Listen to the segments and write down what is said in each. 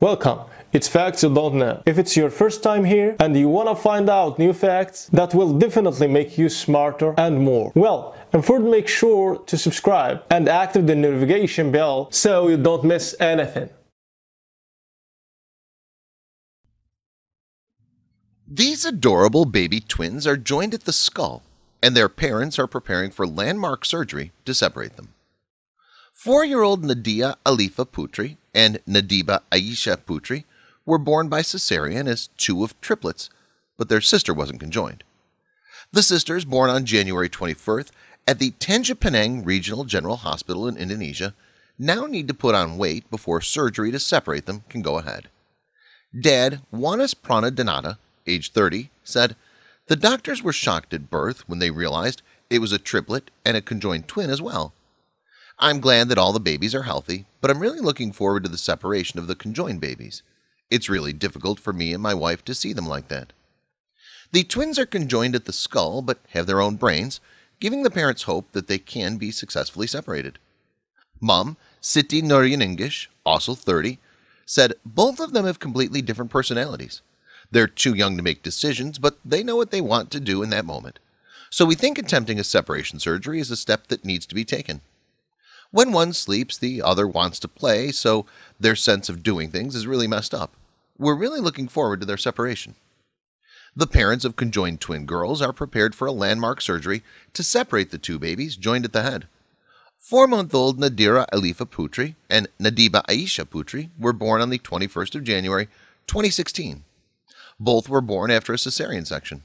Welcome! It's facts you don't know. If it's your first time here and you wanna find out new facts that will definitely make you smarter and more, well, and first make sure to subscribe and active the notification bell so you don't miss anything. These adorable baby twins are joined at the skull and their parents are preparing for landmark surgery to separate them. Four-year-old Nadia Alifa Putri and Nadiba Aisha Putri were born by cesarean as two of triplets, but their sister wasn't conjoined. The sisters, born on January 21st at the Tenja Penang Regional General Hospital in Indonesia, now need to put on weight before surgery to separate them can go ahead. Dad, Juanes Prana Donata, age 30, said, The doctors were shocked at birth when they realized it was a triplet and a conjoined twin as well. I'm glad that all the babies are healthy, but I'm really looking forward to the separation of the conjoined babies. It's really difficult for me and my wife to see them like that. The twins are conjoined at the skull but have their own brains, giving the parents hope that they can be successfully separated. Mom, Siti Nuryaningish, also 30, said both of them have completely different personalities. They're too young to make decisions, but they know what they want to do in that moment. So we think attempting a separation surgery is a step that needs to be taken. When one sleeps, the other wants to play, so their sense of doing things is really messed up. We're really looking forward to their separation. The parents of conjoined twin girls are prepared for a landmark surgery to separate the two babies joined at the head. Four month old Nadira Alifa Putri and Nadiba Aisha Putri were born on the 21st of January 2016. Both were born after a cesarean section.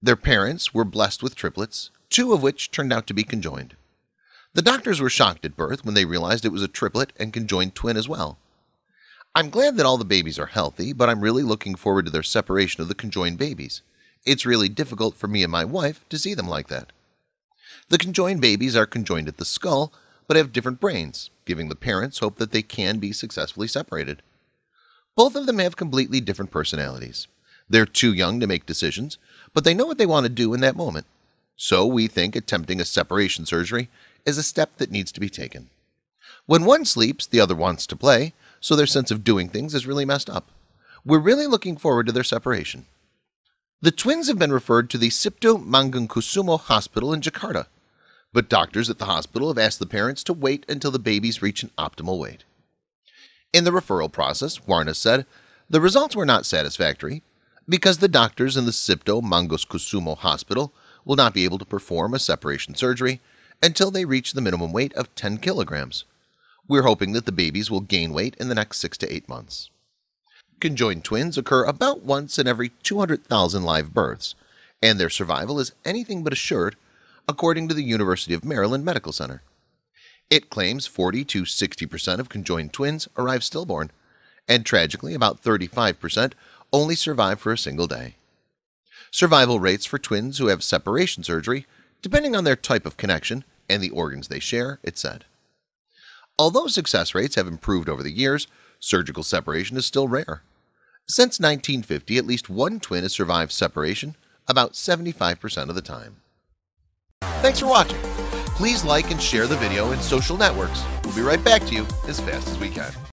Their parents were blessed with triplets, two of which turned out to be conjoined. The doctors were shocked at birth when they realized it was a triplet and conjoined twin as well. I'm glad that all the babies are healthy, but I'm really looking forward to their separation of the conjoined babies. It's really difficult for me and my wife to see them like that. The conjoined babies are conjoined at the skull, but have different brains, giving the parents hope that they can be successfully separated. Both of them have completely different personalities. They're too young to make decisions, but they know what they want to do in that moment. So we think attempting a separation surgery is a step that needs to be taken. When one sleeps, the other wants to play, so their sense of doing things is really messed up. We're really looking forward to their separation. The twins have been referred to the Sipto Mangunkusumo Hospital in Jakarta, but doctors at the hospital have asked the parents to wait until the babies reach an optimal weight. In the referral process, Warna said, the results were not satisfactory because the doctors in the Sipto Mangoskusumo Hospital will not be able to perform a separation surgery until they reach the minimum weight of 10 kilograms. We're hoping that the babies will gain weight in the next 6 to 8 months. Conjoined twins occur about once in every 200,000 live births, and their survival is anything but assured according to the University of Maryland Medical Center. It claims 40 to 60% of conjoined twins arrive stillborn, and tragically about 35% only survive for a single day. Survival rates for twins who have separation surgery, depending on their type of connection, and the organs they share, it said. Although success rates have improved over the years, surgical separation is still rare. Since 1950, at least one twin has survived separation about 75% of the time. Thanks for watching. Please like and share the video in social networks. We'll be right back to you as fast as we can.